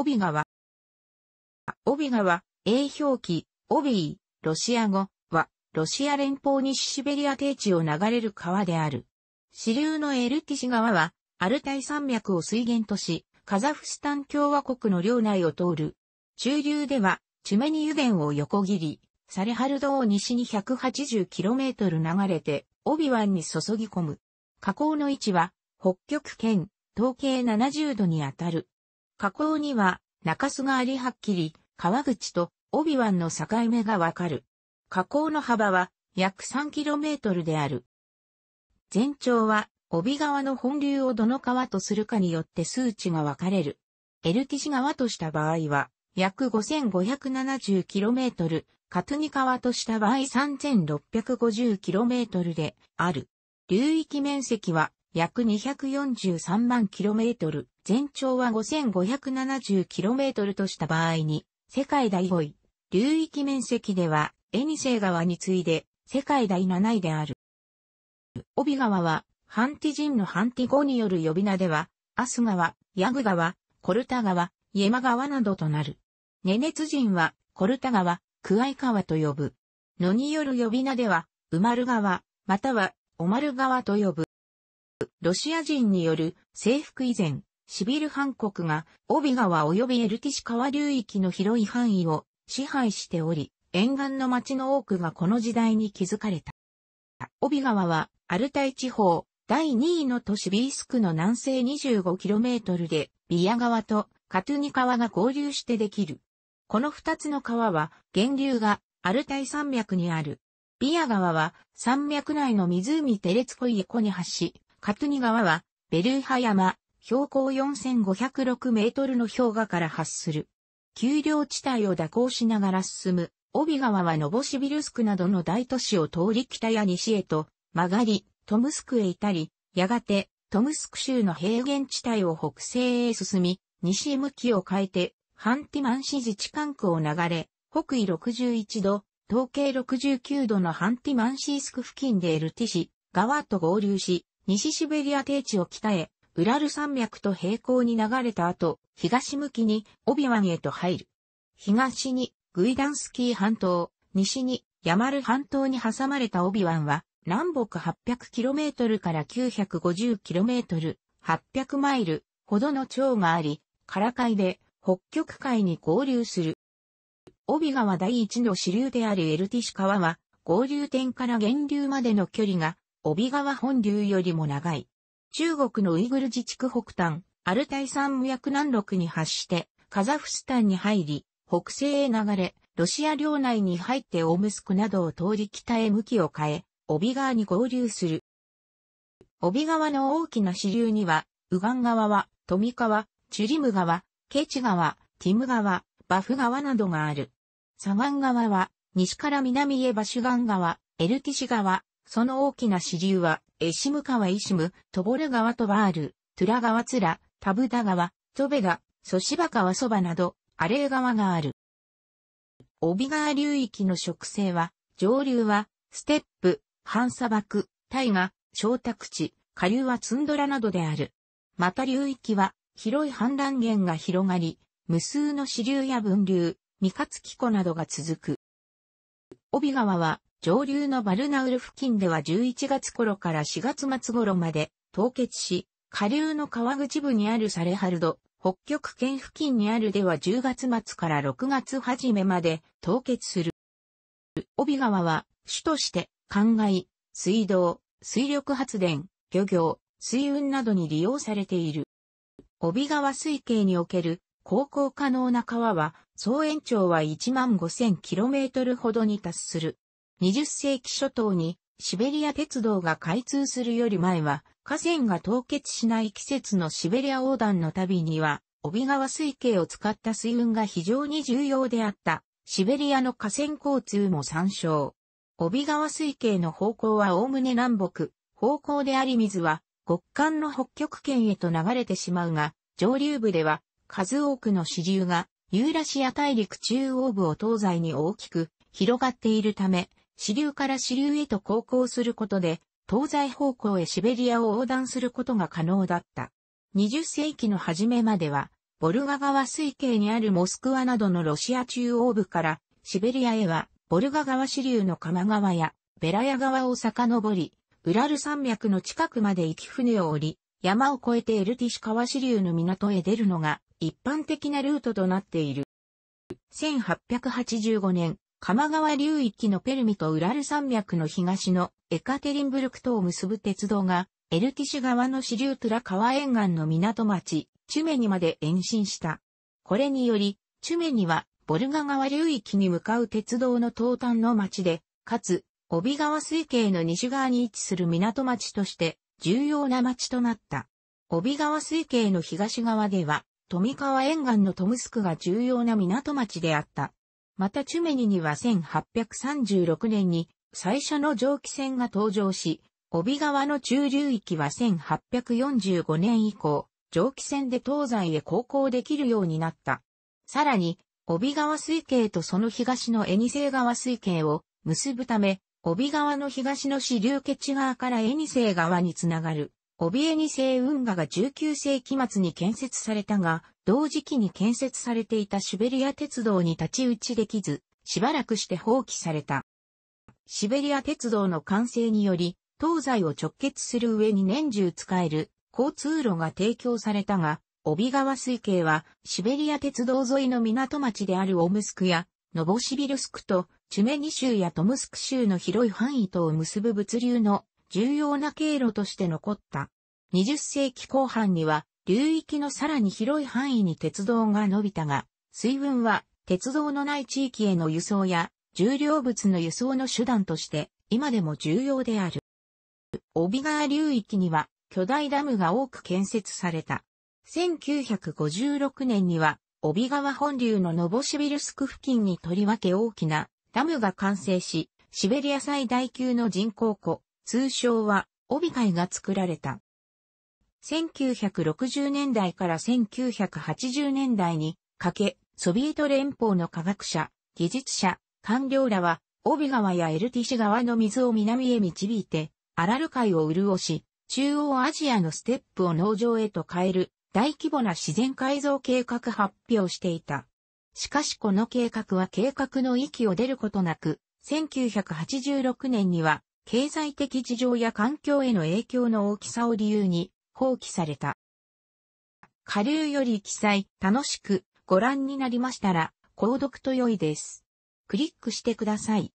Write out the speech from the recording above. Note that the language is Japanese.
帯川。帯川、英表記、帯ロシア語は、ロシア連邦西シベリア低地を流れる川である。支流のエルティシ川は、アルタイ山脈を水源とし、カザフスタン共和国の領内を通る。中流では、チュメニ油田を横切り、サレハルドを西に 180km 流れて、帯湾に注ぎ込む。河口の位置は、北極圏、東経70度にあたる。河口には中州がありはっきり川口と帯湾の境目がわかる。河口の幅は約 3km である。全長は帯川の本流をどの川とするかによって数値が分かれる。エルキシ川とした場合は約 5570km、カトゥニ川とした場合 3650km である。流域面積は約243万キロメートル、全長は5 5 7 0トルとした場合に、世界第5位、流域面積では、エニセイ川に次いで、世界第7位である。帯川は、ハンティ人のハンティ語による呼び名では、アス川、ヤグ川、コルタ川、イエマ川などとなる。ネネツ人は、コルタ川、クアイ川と呼ぶ。のによる呼び名では、ウマル川、または、オマル川と呼ぶ。ロシア人による征服以前、シビル藩国が、オビ川及びエルティシ川流域の広い範囲を支配しており、沿岸の町の多くがこの時代に築かれた。オビ川は、アルタイ地方、第2位の都市ビースクの南西 25km で、ビア川とカトゥニ川が合流してできる。この二つの川は、源流がアルタイ山脈にある。ビア川は山脈内の湖テレツコイエコに発し、カトゥニ川は、ベルーハ山、標高4506メートルの氷河から発する。丘陵地帯を蛇行しながら進む、帯川はノボシビルスクなどの大都市を通り北や西へと曲がり、トムスクへ至り、やがてトムスク州の平原地帯を北西へ進み、西へ向きを変えて、ハンティマン市自治管区を流れ、北緯61度、東経69度のハンティマンシースク付近でエルティシ、川と合流し、西シベリア低地を北へ、ウラル山脈と平行に流れた後、東向きにオビワンへと入る。東にグイダンスキー半島、西にヤマル半島に挟まれたオビワンは、南北 800km から 950km、800マイルほどの町があり、からイで北極海に合流する。オビ川第一の支流であるエルティシ川は、合流点から源流までの距離が帯川本流よりも長い。中国のウイグル自治区北端、アルタイ山脈南麓に発して、カザフスタンに入り、北西へ流れ、ロシア領内に入ってオムスクなどを通り北へ向きを変え、帯川に合流する。帯川の大きな支流には、ウガン川は、富川、チュリム川、ケチ川、ティム川、バフ川などがある。サガン川は、西から南へバシュガン川、エルティシ川、その大きな支流は、エシム川イシム、トボル川トバール、トゥラ川ツラ、タブダ川、トベダ、ソシバ川そばなど、アレー川がある。オビ川流域の植生は、上流は、ステップ、半砂漠、大河、小宅地、下流はツンドラなどである。また流域は、広い氾濫源が広がり、無数の支流や分流、三日月湖などが続く。帯川は、上流のバルナウル付近では11月頃から4月末頃まで凍結し、下流の川口部にあるサレハルド、北極圏付近にあるでは10月末から6月初めまで凍結する。帯川は主として灌漑、水道、水力発電、漁業、水運などに利用されている。帯川水系における航行可能な川は、総延長は 15,000km ほどに達する。20世紀初頭にシベリア鉄道が開通するより前は、河川が凍結しない季節のシベリア横断の旅には、帯川水系を使った水運が非常に重要であった、シベリアの河川交通も参照。帯川水系の方向は概ね南北、方向であり水は、極寒の北極圏へと流れてしまうが、上流部では、数多くの支流が、ユーラシア大陸中央部を東西に大きく広がっているため、支流から支流へと航行することで、東西方向へシベリアを横断することが可能だった。20世紀の初めまでは、ボルガ川水系にあるモスクワなどのロシア中央部からシベリアへは、ボルガ川支流の鎌川やベラヤ川を遡り、ウラル山脈の近くまで行き船を降り、山を越えてエルティシ川支流の港へ出るのが一般的なルートとなっている。1885年、鎌川流域のペルミとウラル山脈の東のエカテリンブルクとを結ぶ鉄道が、エルティシュ川の支流トラ川沿岸の港町、チュメニまで延伸した。これにより、チュメニは、ボルガ川流域に向かう鉄道の東端の町で、かつ、帯川水系の西側に位置する港町として、重要な町となった。帯川水系の東側では、富川沿岸のトムスクが重要な港町であった。またチュメニには1836年に最初の蒸気船が登場し、帯川の中流域は1845年以降、蒸気船で東西へ航行できるようになった。さらに、帯川水系とその東のエニセイ川水系を結ぶため、帯川の東の支流ケチ川からエニセイ川につながる、帯エニセイ運河が19世紀末に建設されたが、同時期に建設されていたシベリア鉄道に立ち打ちできず、しばらくして放棄された。シベリア鉄道の完成により、東西を直結する上に年中使える交通路が提供されたが、帯川水系はシベリア鉄道沿いの港町であるオムスクやノボシビルスクとチュメニ州やトムスク州の広い範囲とを結ぶ物流の重要な経路として残った。20世紀後半には流域のさらに広い範囲に鉄道が伸びたが、水運は鉄道のない地域への輸送や重量物の輸送の手段として今でも重要である。帯川流域には巨大ダムが多く建設された。1956年には帯川本流のノボシビルスク付近にとりわけ大きなダムが完成し、シベリア最大級の人工湖、通称は帯海が作られた。1960年代から1980年代にかけ、ソビエト連邦の科学者、技術者、官僚らは、帯川やエルティシ川の水を南へ導いて、アラル海を潤し、中央アジアのステップを農場へと変える大規模な自然改造計画発表していた。しかしこの計画は計画の域を出ることなく、1986年には経済的事情や環境への影響の大きさを理由に放棄された。下流より記載、楽しくご覧になりましたら、購読と良いです。クリックしてください。